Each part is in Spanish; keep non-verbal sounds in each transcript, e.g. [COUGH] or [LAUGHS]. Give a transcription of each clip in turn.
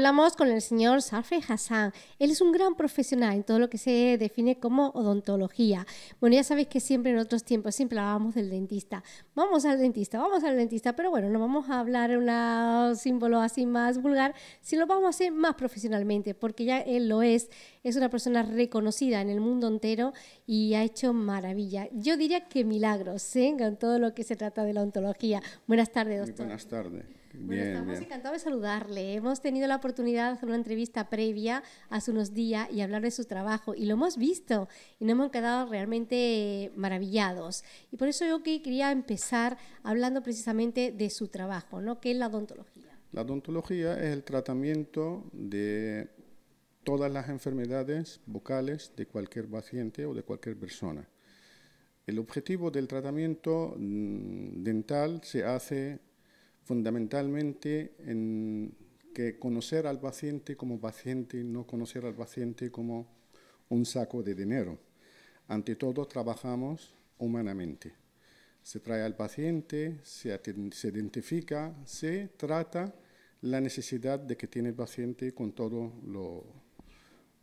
Hablamos con el señor Sarfé Hassan. Él es un gran profesional en todo lo que se define como odontología. Bueno, ya sabéis que siempre en otros tiempos siempre hablábamos del dentista. Vamos al dentista, vamos al dentista, pero bueno, no vamos a hablar un símbolo así más vulgar, sino vamos a hacer más profesionalmente, porque ya él lo es. Es una persona reconocida en el mundo entero y ha hecho maravilla. Yo diría que milagros, ¿eh? En todo lo que se trata de la odontología. Buenas tardes, doctor. buenas tardes. Bueno, bien, estamos encantados de saludarle. Hemos tenido la oportunidad de hacer una entrevista previa hace unos días y hablar de su trabajo y lo hemos visto y nos hemos quedado realmente maravillados. Y por eso yo que quería empezar hablando precisamente de su trabajo, ¿no? ¿Qué es la odontología? La odontología es el tratamiento de todas las enfermedades vocales de cualquier paciente o de cualquier persona. El objetivo del tratamiento mm, dental se hace fundamentalmente en que conocer al paciente como paciente, no conocer al paciente como un saco de dinero. Ante todo, trabajamos humanamente. Se trae al paciente, se, identifica, se trata la necesidad de que tiene el paciente con todo lo,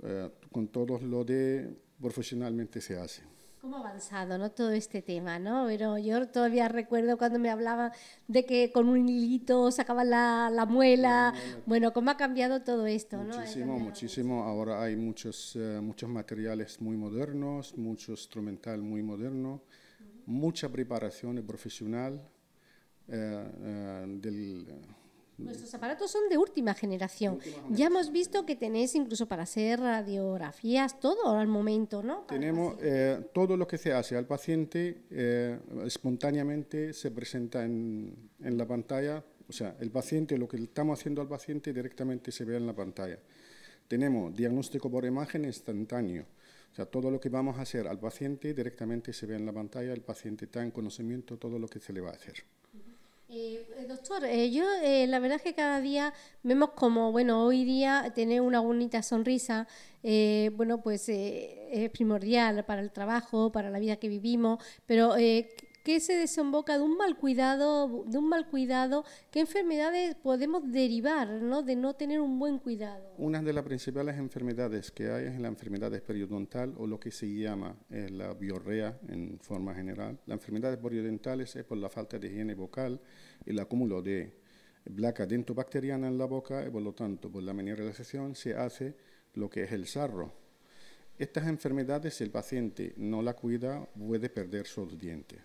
eh, con lo de profesionalmente se hace. ¿Cómo ha avanzado ¿no? todo este tema? ¿no? Pero yo todavía recuerdo cuando me hablaban de que con un hilito sacaban la, muela. Bueno, ¿cómo ha cambiado todo esto? Muchísimo, ¿no? muchísimo. Ahora hay muchos, eh, muchos materiales muy modernos, mucho instrumental muy moderno, mucha preparación profesional eh, eh, del Nuestros aparatos son de última generación. Ya hemos visto que tenéis incluso para hacer radiografías, todo al momento, ¿no? Tenemos eh, todo lo que se hace al paciente, eh, espontáneamente se presenta en, la pantalla. O sea, el paciente, lo que estamos haciendo al paciente directamente se ve en la pantalla. Tenemos diagnóstico por imagen instantáneo. O sea, todo lo que vamos a hacer al paciente directamente se ve en la pantalla. El paciente está en conocimiento todo lo que se le va a hacer. Eh, doctor, eh, yo eh, la verdad es que cada día vemos como, bueno, hoy día tener una bonita sonrisa, bueno, pues es primordial para el trabajo, para la vida que vivimos, pero ¿Qué se desemboca de un mal cuidado, de un mal cuidado, qué enfermedades podemos derivar ¿no? de no tener un buen cuidado. Una de las principales enfermedades que hay es la enfermedad periodontal o lo que se llama la biorrea en forma general. La enfermedad periodontal es por la falta de higiene vocal, el acúmulo de placa dentobacteriana en la boca y por lo tanto por la mineralización se hace lo que es el sarro. Estas enfermedades, si el paciente no la cuida, puede perder sus dientes.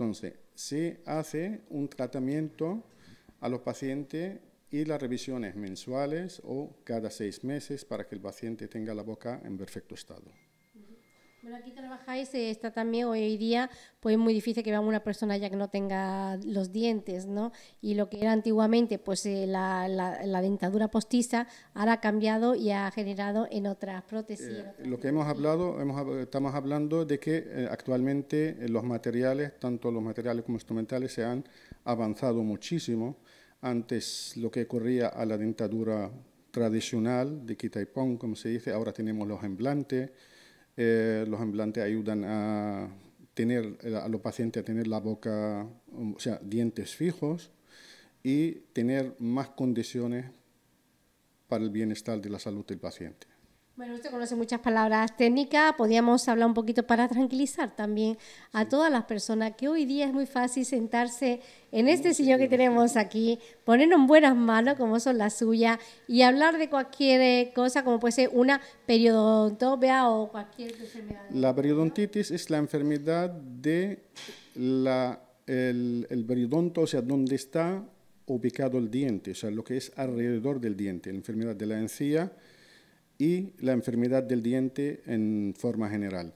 Entonces, se hace un tratamiento a los pacientes y las revisiones mensuales o cada seis meses para que el paciente tenga la boca en perfecto estado. Bueno, aquí trabajáis, eh, está también hoy día, pues es muy difícil que veamos una persona ya que no tenga los dientes, ¿no? Y lo que era antiguamente, pues eh, la, la, la, dentadura postiza, ahora ha cambiado y ha generado en otras prótesis. Eh, lo que hemos hablado, estamos hablando de que actualmente los materiales, tanto los materiales como instrumentales, se han avanzado muchísimo. Antes lo que corría a la dentadura tradicional de quita como se dice, ahora tenemos los emblantes, eh, los implantes ayudan a, tener, eh, a los pacientes a tener la boca, um, o sea, dientes fijos y tener más condiciones para el bienestar de la salud del paciente. Bueno, usted conoce muchas palabras técnicas, podíamos hablar un poquito para tranquilizar también a todas las personas que hoy día es muy fácil sentarse en este sillón que tenemos aquí, ponernos en buenas manos como son las suyas y hablar de cualquier eh, cosa como puede ser una periodontopia o cualquier enfermedad. La periodontitis es la enfermedad de la, el, el periodonto, o sea, donde está ubicado el diente, o sea, lo que es alrededor del diente, la enfermedad de la encía y la enfermedad del diente en forma general.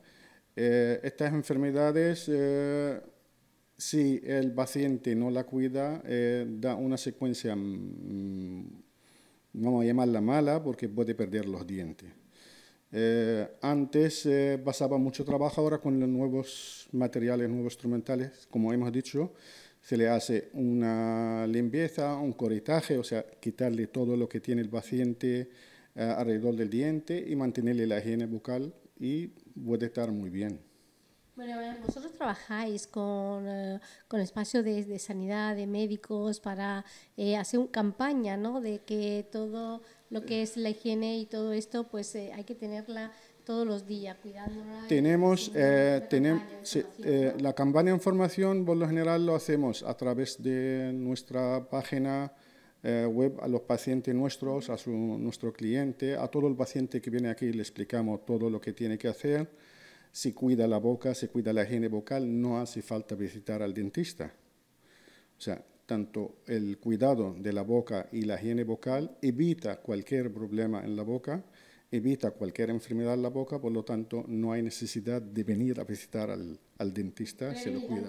Eh, estas enfermedades, eh, si el paciente no la cuida, eh, da una secuencia, mm, vamos a llamarla mala, porque puede perder los dientes. antes pasaba mucho trabajo, ahora con los nuevos materiales, nuevos instrumentales, como hemos dicho, se le hace una limpieza, un corretaje, o sea, quitarle todo lo que tiene el paciente, eh, alrededor del diente y mantenerle la higiene bucal y puede estar muy bien. Bueno, vosotros trabajáis con, eh, con espacios de, sanidad, de médicos, para eh, hacer una campaña, ¿no? De que todo lo que es la higiene y todo esto, pues hay que tenerla todos los días, cuidándola. Tenemos, tenemos la campaña de información, por lo general lo hacemos a través de nuestra página eh, web a los pacientes nuestros, a nuestro cliente, a todo el paciente que viene aquí, le explicamos todo lo que tiene que hacer. Si cuida la boca, si cuida la higiene vocal, no hace falta visitar al dentista. O sea, tanto el cuidado de la boca y la higiene vocal evita cualquier problema en la boca, evita cualquier enfermedad en la boca, por lo tanto no hay necesidad de venir a visitar al, al dentista, se lo cuida.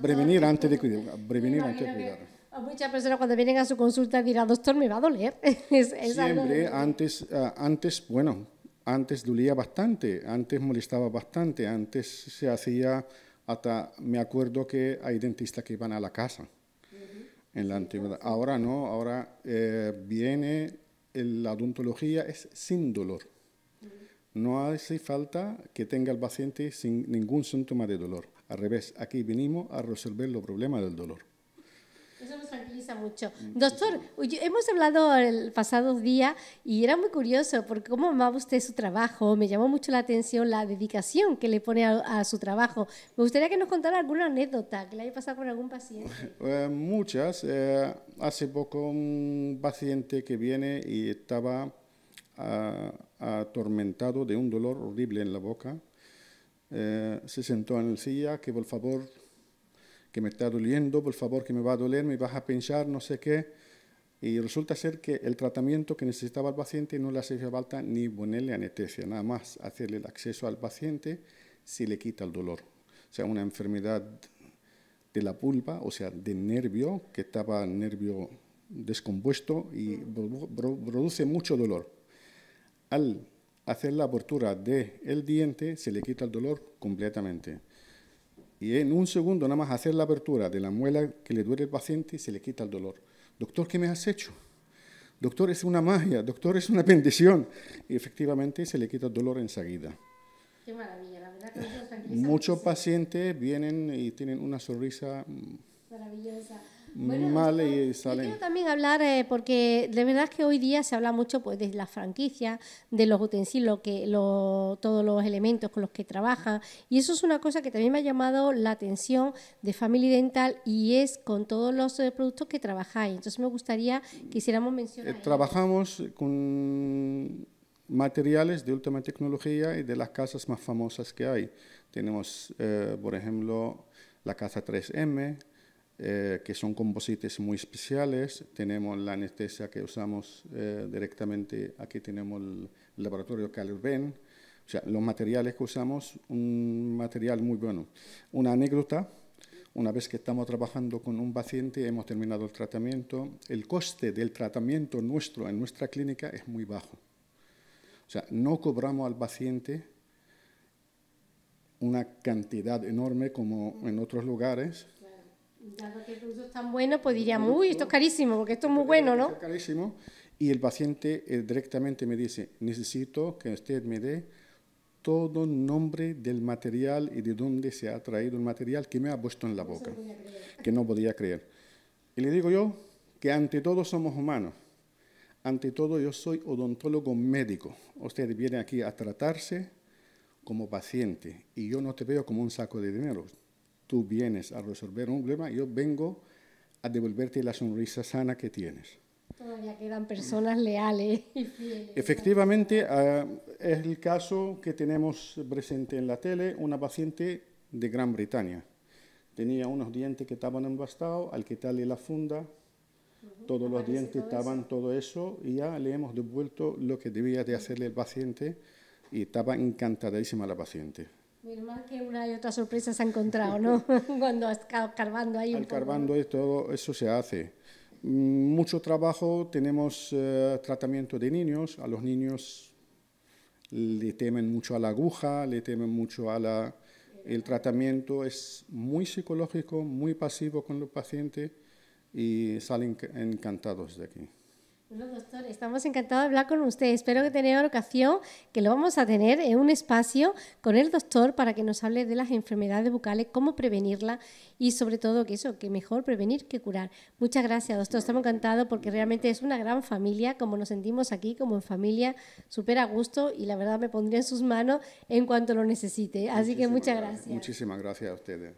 Prevenir, antes de cuidar. Prevenir antes de cuidar. Muchas personas cuando vienen a su consulta dirán, doctor, me va a doler. [LAUGHS] Siempre, antes, ah, antes, bueno, antes dolía bastante, antes molestaba bastante, antes se hacía hasta, me acuerdo que hay dentistas que iban a la casa en la antigüedad. Ahora no, ahora eh, viene la odontología es sin dolor. No hace falta que tenga el paciente sin ningún síntoma de dolor. Al revés, aquí venimos a resolver los problemas del dolor mucho. Mm, Doctor, hemos hablado el pasado día y era muy curioso porque cómo amaba usted su trabajo, me llamó mucho la atención la dedicación que le pone a, su trabajo. Me gustaría que nos contara alguna anécdota que le haya pasado con algún paciente. [LAUGHS] Eh, muchas. Eh, hace poco un paciente que viene y estaba ah, atormentado de un dolor horrible en la boca. Eh, se sentó en el silla que por favor que me está doliendo, por favor que me va a doler, me vas a pinchar, no sé qué. Y resulta ser que el tratamiento que necesitaba el paciente no le hace falta ni ponerle anestesia, nada más hacerle el acceso al paciente si le quita el dolor. O sea, una enfermedad de la pulpa, o sea, de nervio, que estaba nervio descompuesto y produce mucho dolor. Al hacer la de del diente se le quita el dolor completamente y en un segundo nada más hacer la apertura de la muela que le duele al paciente y se le quita el dolor. Doctor, ¿qué me has hecho? Doctor, es una magia, doctor, es una [LAUGHS] bendición. Y efectivamente se le quita el dolor enseguida. Qué maravilla, la verdad que Muchos pacientes vienen y tienen una sonrisa mm, maravillosa mal y Yo quiero también hablar, eh, porque de verdad que hoy día se habla mucho pues, de las franquicias, de los utensilios, que, todos los elementos con los que trabajan. Y eso es una cosa que también me ha llamado la atención de Family Dental y es con todos los eh, productos que trabajáis. Entonces me gustaría que hiciéramos mención. Eh, trabajamos con materiales de última tecnología y de las casas más famosas que hay. Tenemos, por ejemplo, la casa 3M, eh, que son composites muy especiales. Tenemos la anestesia que usamos eh, directamente, aquí tenemos el, laboratorio Calurben. O sea, los materiales que usamos, un material muy bueno. Una anécdota, una vez que estamos trabajando con un paciente, hemos terminado el tratamiento, el coste del tratamiento nuestro en nuestra clínica es muy bajo. O sea, no cobramos al paciente una cantidad enorme como en otros lugares, Dado que el producto es tan bueno, pues diríamos, uy, esto es carísimo, porque esto es muy bueno, ¿no? carísimo. Y el paciente eh, directamente me dice, necesito que usted me dé todo nombre del material y de dónde se ha traído el material que me ha puesto en la boca, que no podía creer. Y le digo yo que ante todo somos humanos, ante todo yo soy odontólogo médico, usted viene aquí a tratarse como paciente y yo no te veo como un saco de dinero, tú vienes a resolver un problema, yo vengo a devolverte la sonrisa sana que tienes. Todavía quedan personas leales y fieles. Efectivamente, ah, es el caso que tenemos presente en la tele, una paciente de Gran Bretaña. Tenía unos dientes que estaban embastados, al quitarle la funda, todos los dientes estaban todo eso y ya le hemos devuelto lo que debía de hacerle el paciente y estaba encantadísima la paciente mi hermano que una y otra sorpresa se ha encontrado, ¿no? [LAUGHS] Cuando escarbando ahí. Al carbando y todo eso se hace. Mm, mucho trabajo, tenemos eh, tratamiento de niños. A los niños le temen mucho a la aguja, le temen mucho a la... El tratamiento es muy psicológico, muy pasivo con los pacientes y salen encantados de aquí. Bueno, doctor, estamos encantados de hablar con usted. Espero que tenga la ocasión, que lo vamos a tener en un espacio con el doctor para que nos hable de las enfermedades bucales, cómo prevenirla y sobre todo que eso, que mejor prevenir que curar. Muchas gracias, doctor. Estamos encantados porque realmente es una gran familia, como nos sentimos aquí, como en familia, súper a gusto y la verdad me pondría en sus manos en cuanto lo necesite. Así que muchas gracias. Muchísimas gracias a ustedes.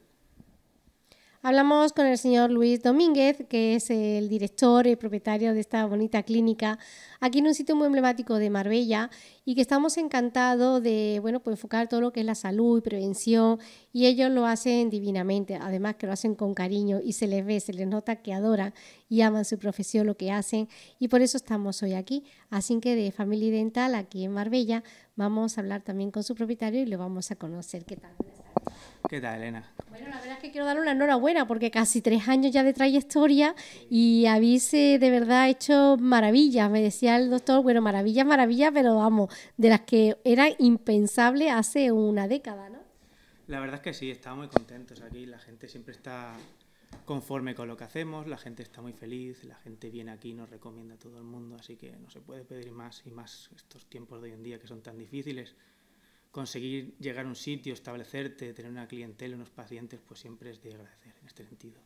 Hablamos con el señor Luis Domínguez, que es el director y propietario de esta bonita clínica, aquí en un sitio muy emblemático de Marbella, y que estamos encantados de bueno, pues enfocar todo lo que es la salud y prevención, y ellos lo hacen divinamente, además que lo hacen con cariño y se les ve, se les nota que adoran y aman su profesión, lo que hacen, y por eso estamos hoy aquí. Así que de Family Dental, aquí en Marbella, vamos a hablar también con su propietario y lo vamos a conocer. ¿Qué tal? ¿Qué tal, Elena? Bueno, la verdad es que quiero darle una enhorabuena porque casi tres años ya de trayectoria y habéis eh, de verdad hecho maravillas. Me decía el doctor, bueno, maravillas, maravillas, pero vamos, de las que era impensable hace una década, ¿no? La verdad es que sí, estamos muy contentos aquí. La gente siempre está conforme con lo que hacemos, la gente está muy feliz, la gente viene aquí, y nos recomienda a todo el mundo, así que no se puede pedir más y más estos tiempos de hoy en día que son tan difíciles conseguir llegar a un sitio, establecerte, tener una clientela, unos pacientes, pues siempre es de agradecer en este sentido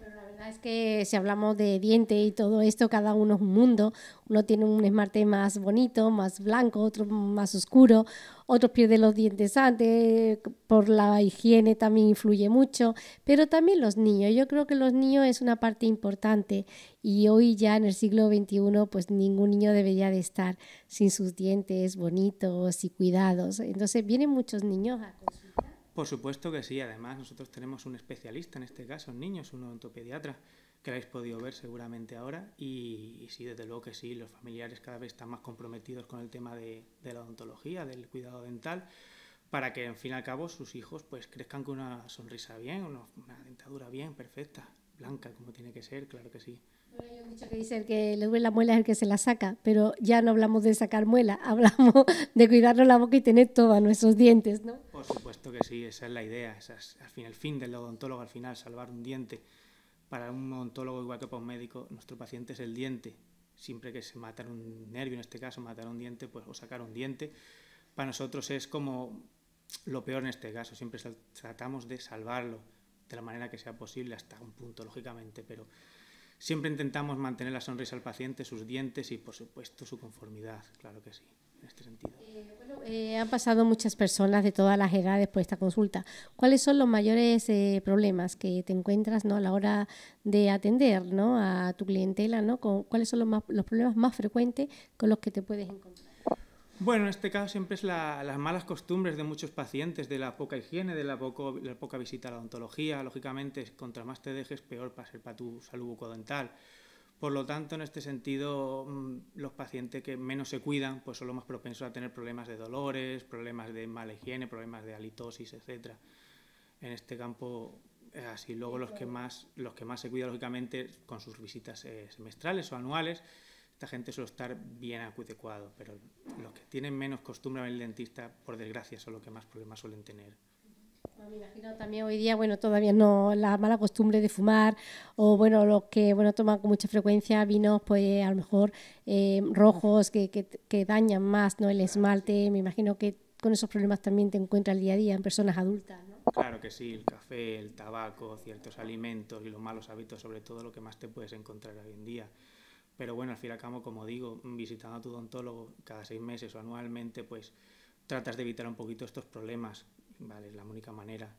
la verdad es que si hablamos de dientes y todo esto, cada uno es un mundo. Uno tiene un esmalte más bonito, más blanco, otro más oscuro, otros pierde los dientes antes, por la higiene también influye mucho, pero también los niños. Yo creo que los niños es una parte importante y hoy ya en el siglo XXI pues ningún niño debería de estar sin sus dientes bonitos y cuidados. Entonces vienen muchos niños a consultar. Por supuesto que sí, además nosotros tenemos un especialista en este caso en niños, un odontopediatra que habéis podido ver seguramente ahora y, sí, desde luego que sí, los familiares cada vez están más comprometidos con el tema de, la odontología, del cuidado dental, para que en fin y al cabo sus hijos pues crezcan con una sonrisa bien, una dentadura bien, perfecta blanca, como tiene que ser, claro que sí. Bueno, yo he dicho que dice el que le duele la muela es el que se la saca, pero ya no hablamos de sacar muela, [LAUGHS] hablamos de cuidarnos la boca y tener todos nuestros dientes, ¿no? Por supuesto que sí, esa es la idea, al fin, el fin del odontólogo, al final, salvar un diente. Para un odontólogo, igual que para un médico, nuestro paciente es el diente. Siempre que se matara un nervio, en este caso, matar un diente pues, o sacar un diente, para nosotros es como lo peor en este caso, siempre tratamos de salvarlo de la manera que sea posible hasta un punto, lógicamente, pero siempre intentamos mantener la sonrisa al paciente, sus dientes y, por supuesto, su conformidad, claro que sí, en este sentido. Eh, bueno, eh, han pasado muchas personas de todas las edades por esta consulta. ¿Cuáles son los mayores eh, problemas que te encuentras ¿no? a la hora de atender a tu clientela? ¿no? ¿Cuáles son los problemas más frecuentes con los que te puedes encontrar? Bueno, en este caso siempre es las malas costumbres de muchos pacientes, de la poca higiene, de la, poca visita a la odontología. Lógicamente, contra más te dejes, peor para ser para tu salud bucodental. Por lo tanto, en este sentido, mm, los pacientes que menos se cuidan pues son los más propensos a tener problemas de dolores, problemas de mala higiene, problemas de halitosis, etc. En este campo así. Luego los que más, los que más se cuidan, lógicamente, con sus visitas eh, semestrales o anuales, esta gente suele estar bien adecuado, pero los que tienen menos costumbre a ver el dentista, por desgracia, son los que más problemas suelen tener. me imagino también hoy día, bueno, todavía no la mala costumbre de fumar o bueno, los que bueno toman con mucha frecuencia vinos, pues a lo mejor eh, rojos que, que, que, dañan más, ¿no? El esmalte, me imagino que con esos problemas también te encuentras el día a día en personas adultas, ¿no? Claro que sí, el café, el tabaco, ciertos alimentos y los malos hábitos, sobre todo lo que más te puedes encontrar hoy en día. Pero bueno, al fin y al cabo, como digo, visitando a tu odontólogo cada seis meses o anualmente, pues tratas de evitar un poquito estos problemas, ¿vale? Es la única manera,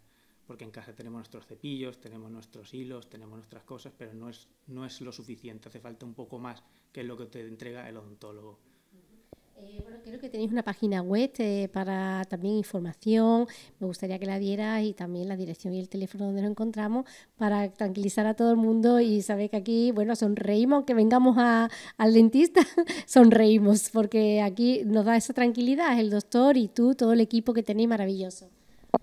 porque en casa tenemos nuestros cepillos, tenemos nuestros hilos, tenemos nuestras cosas, pero no es, no es lo suficiente, hace falta un poco más que es lo que te entrega el odontólogo. Eh, bueno, creo que tenéis una página web eh, para también información. Me gustaría que la dieras y también la dirección y el teléfono donde nos encontramos para tranquilizar a todo el mundo y saber que aquí, bueno, sonreímos, que vengamos al dentista, [LAUGHS] sonreímos, porque aquí nos da esa tranquilidad el doctor y tú, todo el equipo que tenéis maravilloso.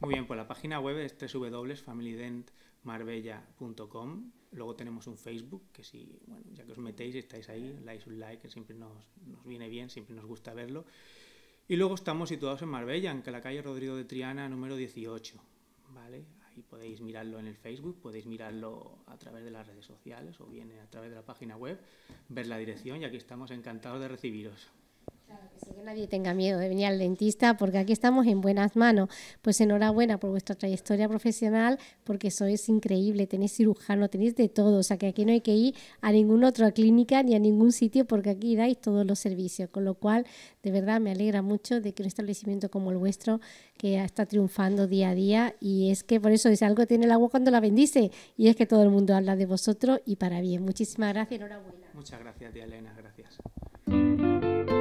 Muy bien, pues la página web es www.familydentmarbella.com Luego tenemos un Facebook, que si, bueno, ya que os metéis, estáis ahí, le un like, que siempre nos, nos viene bien, siempre nos gusta verlo. Y luego estamos situados en Marbella, en la calle Rodrigo de Triana, número 18, ¿vale? Ahí podéis mirarlo en el Facebook, podéis mirarlo a través de las redes sociales o bien a través de la página web, ver la dirección y aquí estamos encantados de recibiros que nadie tenga miedo de venir al dentista porque aquí estamos en buenas manos. Pues enhorabuena por vuestra trayectoria profesional porque sois increíble, tenéis cirujano, tenéis de todo, o sea que aquí no hay que ir a ninguna otra clínica ni a ningún sitio porque aquí dais todos los servicios, con lo cual de verdad me alegra mucho de que un establecimiento como el vuestro que está triunfando día a día y es que por eso es algo tiene el agua cuando la bendice y es que todo el mundo habla de vosotros y para bien. Muchísimas gracias, enhorabuena. Muchas gracias, tía Elena, gracias.